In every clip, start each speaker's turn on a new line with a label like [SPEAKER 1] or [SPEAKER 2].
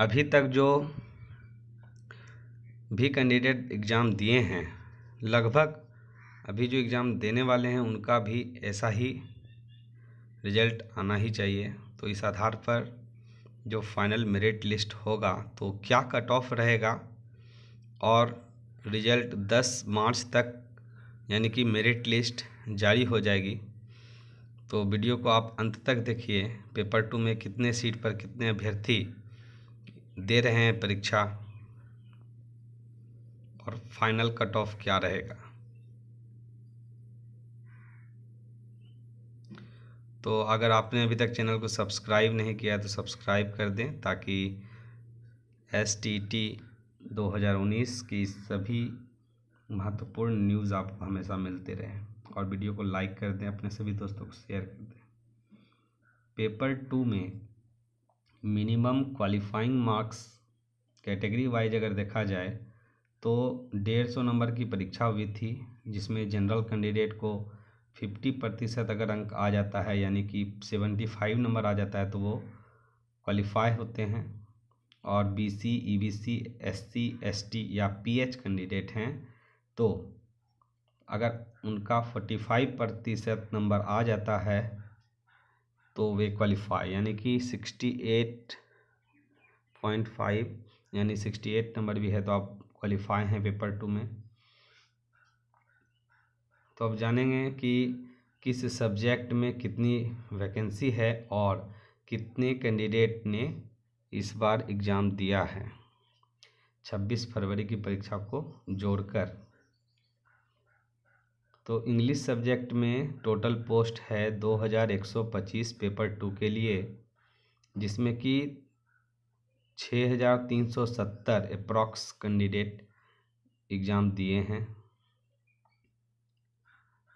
[SPEAKER 1] अभी तक जो भी कैंडिडेट एग्ज़ाम दिए हैं लगभग अभी जो एग्ज़ाम देने वाले हैं उनका भी ऐसा ही रिजल्ट आना ही चाहिए तो इस आधार पर जो फाइनल मेरिट लिस्ट होगा तो क्या कट ऑफ रहेगा और रिजल्ट 10 मार्च तक यानी कि मेरिट लिस्ट जारी हो जाएगी तो वीडियो को आप अंत तक देखिए पेपर टू में कितने सीट पर कितने अभ्यर्थी दे रहे हैं परीक्षा और फाइनल कट ऑफ क्या रहेगा तो अगर आपने अभी तक चैनल को सब्सक्राइब नहीं किया है तो सब्सक्राइब कर दें ताकि एस टी टी 2019 की सभी महत्वपूर्ण न्यूज़ आपको हमेशा मिलते रहें और वीडियो को लाइक कर दें अपने सभी दोस्तों को शेयर कर दें पेपर टू में minimum qualifying marks category wise अगर देखा जाए तो डेढ़ सौ नंबर की परीक्षा हुई थी जिसमें जनरल कैंडिडेट को फिफ्टी प्रतिशत अगर अंक आ जाता है यानी कि सेवेंटी फाइव नंबर आ जाता है तो वो क्वालिफाई होते हैं और B C E B C S C S T या पी एच कैंडिडेट हैं तो अगर उनका फोर्टी फाइव प्रतिशत नंबर आ जाता है तो वे क्वालिफाई यानी कि सिक्सटी एट पॉइंट फाइव यानी सिक्सटी एट नंबर भी है तो आप क्वालिफाई हैं पेपर टू में तो अब जानेंगे कि किस सब्जेक्ट में कितनी वैकेंसी है और कितने कैंडिडेट ने इस बार एग्ज़ाम दिया है छब्बीस फरवरी की परीक्षा को जोड़कर तो इंग्लिश सब्जेक्ट में टोटल पोस्ट है 2125 पेपर टू के लिए जिसमें कि 6370 अप्रॉक्स कैंडिडेट एग्ज़ाम दिए हैं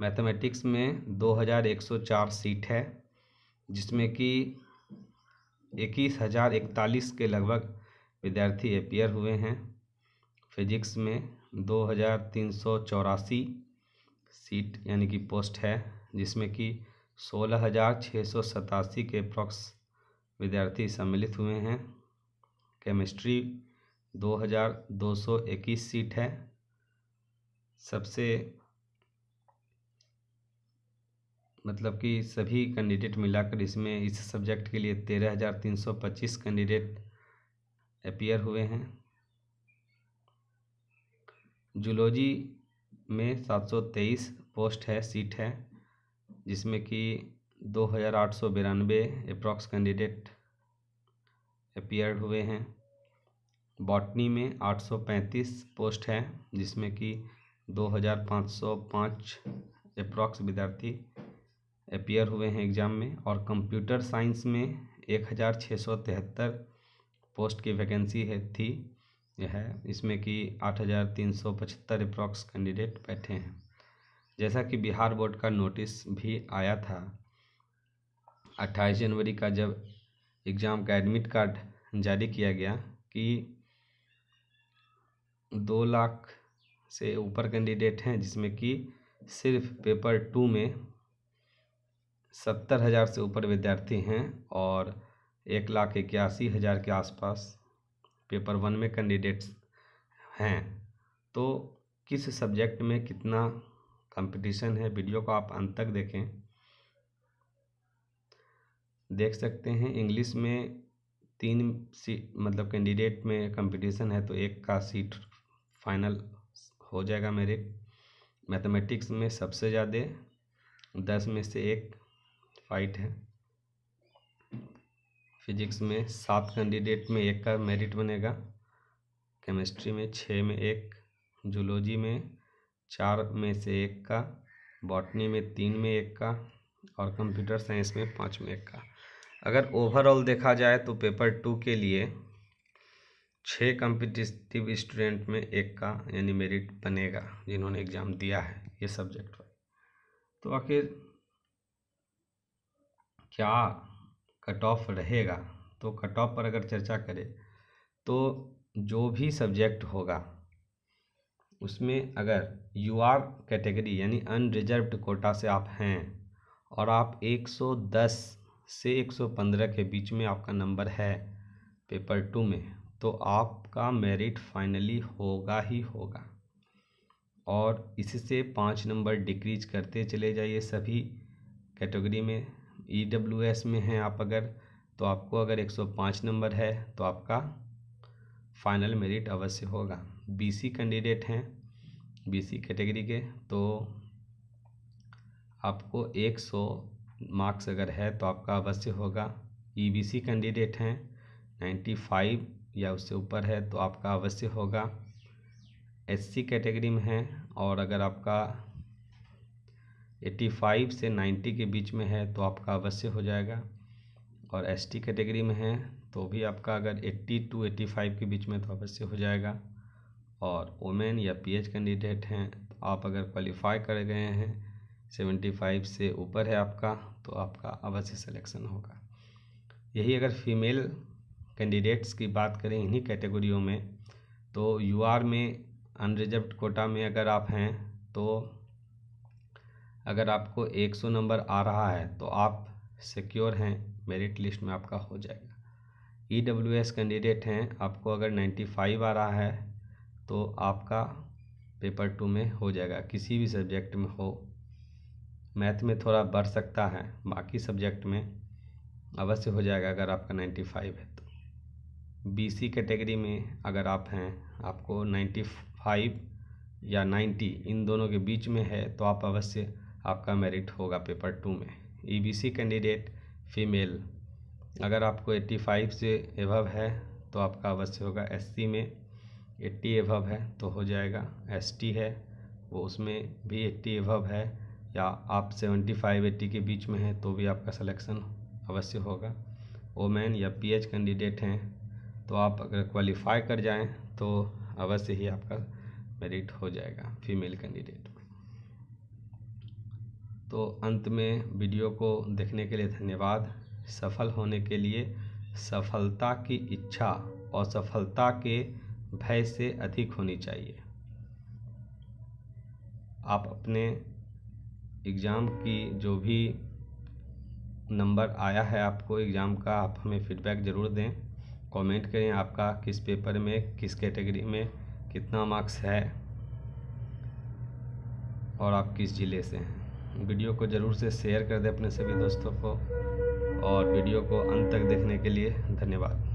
[SPEAKER 1] मैथमेटिक्स में 2104 सीट है जिसमें कि इक्कीस हज़ार इकतालीस के लगभग विद्यार्थी अपियर हुए हैं फिजिक्स में दो हज़ार तीन सौ चौरासी सीट यानी कि पोस्ट है जिसमें कि सोलह हज़ार छः सौ सतासी के अप्रॉक्स विद्यार्थी सम्मिलित हुए हैं केमिस्ट्री दो हज़ार दो सौ इक्कीस सीट है सबसे मतलब कि सभी कैंडिडेट मिलाकर इसमें इस सब्जेक्ट के लिए तेरह हज़ार तीन सौ पच्चीस कैंडिडेट अपियर हुए हैं जूलॉजी में 723 पोस्ट है सीट है जिसमें कि दो हज़ार आठ सौ बिरानवे अप्रॉक्स कैंडिडेट अपियर हुए हैं बॉटनी में 835 पोस्ट है जिसमें कि 2505 अप्रॉक्स विद्यार्थी अपियर हुए हैं एग्ज़ाम में और कंप्यूटर साइंस में एक हज़ार छः सौ तिहत्तर पोस्ट की वैकेंसी है थी है इसमें कि आठ हज़ार तीन सौ पचहत्तर अप्रॉक्स कैंडिडेट बैठे हैं जैसा कि बिहार बोर्ड का नोटिस भी आया था अट्ठाईस जनवरी का जब एग्ज़ाम का एडमिट कार्ड जारी किया गया कि दो लाख से ऊपर कैंडिडेट हैं जिसमें कि सिर्फ पेपर टू में सत्तर हज़ार से ऊपर विद्यार्थी हैं और एक लाख इक्यासी हज़ार के आसपास पेपर वन में कैंडिडेट्स हैं तो किस सब्जेक्ट में कितना कंपटीशन है वीडियो को आप अंत तक देखें देख सकते हैं इंग्लिश में तीन सी मतलब कैंडिडेट में कंपटीशन है तो एक का सीट फाइनल हो जाएगा मेरे मैथमेटिक्स में सबसे ज़्यादा दस में से एक फाइट है फिजिक्स में सात कैंडिडेट में एक का मेरिट बनेगा केमिस्ट्री में छः में एक जूलॉजी में चार में से एक का बॉटनी में तीन में एक का और कंप्यूटर साइंस में पाँच में एक का अगर ओवरऑल देखा जाए तो पेपर टू के लिए छः कम्पिटिटिव स्टूडेंट में एक का यानी मेरिट बनेगा जिन्होंने एग्ज़ाम दिया है ये सब्जेक्ट पर तो आखिर क्या कट ऑफ रहेगा तो कट ऑफ पर अगर चर्चा करें तो जो भी सब्जेक्ट होगा उसमें अगर यू आर कैटेगरी यानी अनरिजर्व कोटा से आप हैं और आप 110 से 115 के बीच में आपका नंबर है पेपर टू में तो आपका मेरिट फाइनली होगा ही होगा और इससे पाँच नंबर डिक्रीज करते चले जाइए सभी कैटेगरी में ई डब्ल्यू एस में हैं आप अगर तो आपको अगर 105 नंबर है तो आपका फाइनल मेरिट अवश्य होगा बीसी कैंडिडेट हैं बीसी कैटेगरी के तो आपको 100 मार्क्स अगर है तो आपका अवश्य होगा ईबीसी e कैंडिडेट हैं 95 या उससे ऊपर है तो आपका अवश्य होगा एससी कैटेगरी में है और अगर आपका 85 से 90 के बीच में है तो आपका अवश्य हो जाएगा और एस टी कैटेगरी में है तो भी आपका अगर 80 टू 85 के बीच में तो अवश्य हो जाएगा और वोमेन या पीएच कैंडिडेट हैं तो आप अगर क्वालिफाई कर गए हैं 75 से ऊपर है आपका तो आपका अवश्य सिलेक्शन होगा यही अगर फीमेल कैंडिडेट्स की बात करें इन्हीं कैटेगरियों में तो यूआर में अनरिजर्व कोटा में अगर आप हैं तो अगर आपको 100 नंबर आ रहा है तो आप सिक्योर हैं मेरिट लिस्ट में आपका हो जाएगा ई डब्ल्यू एस कैंडिडेट हैं आपको अगर 95 आ रहा है तो आपका पेपर टू में हो जाएगा किसी भी सब्जेक्ट में हो मैथ में थोड़ा बढ़ सकता है बाकी सब्जेक्ट में अवश्य हो जाएगा अगर आपका 95 है तो बीसी कैटेगरी में अगर आप हैं आपको 95 या 90 इन दोनों के बीच में है तो आप अवश्य आपका मेरिट होगा पेपर टू में ईबीसी कैंडिडेट फीमेल अगर आपको 85 से एभव है तो आपका अवश्य होगा एससी में 80 एभव है तो हो जाएगा एसटी है वो उसमें भी 80 एभव है या आप 75 80 के बीच में हैं तो भी आपका सिलेक्शन अवश्य होगा ओमैन या पीएच कैंडिडेट हैं तो आप अगर क्वालिफाई कर जाएं तो अवश्य ही आपका मेरिट हो जाएगा फीमेल कैंडिडेट तो अंत में वीडियो को देखने के लिए धन्यवाद सफल होने के लिए सफलता की इच्छा और सफलता के भय से अधिक होनी चाहिए आप अपने एग्ज़ाम की जो भी नंबर आया है आपको एग्ज़ाम का आप हमें फीडबैक ज़रूर दें कमेंट करें आपका किस पेपर में किस कैटेगरी में कितना मार्क्स है और आप किस ज़िले से हैं वीडियो को ज़रूर से शेयर कर दें अपने सभी दोस्तों को और वीडियो को अंत तक देखने के लिए धन्यवाद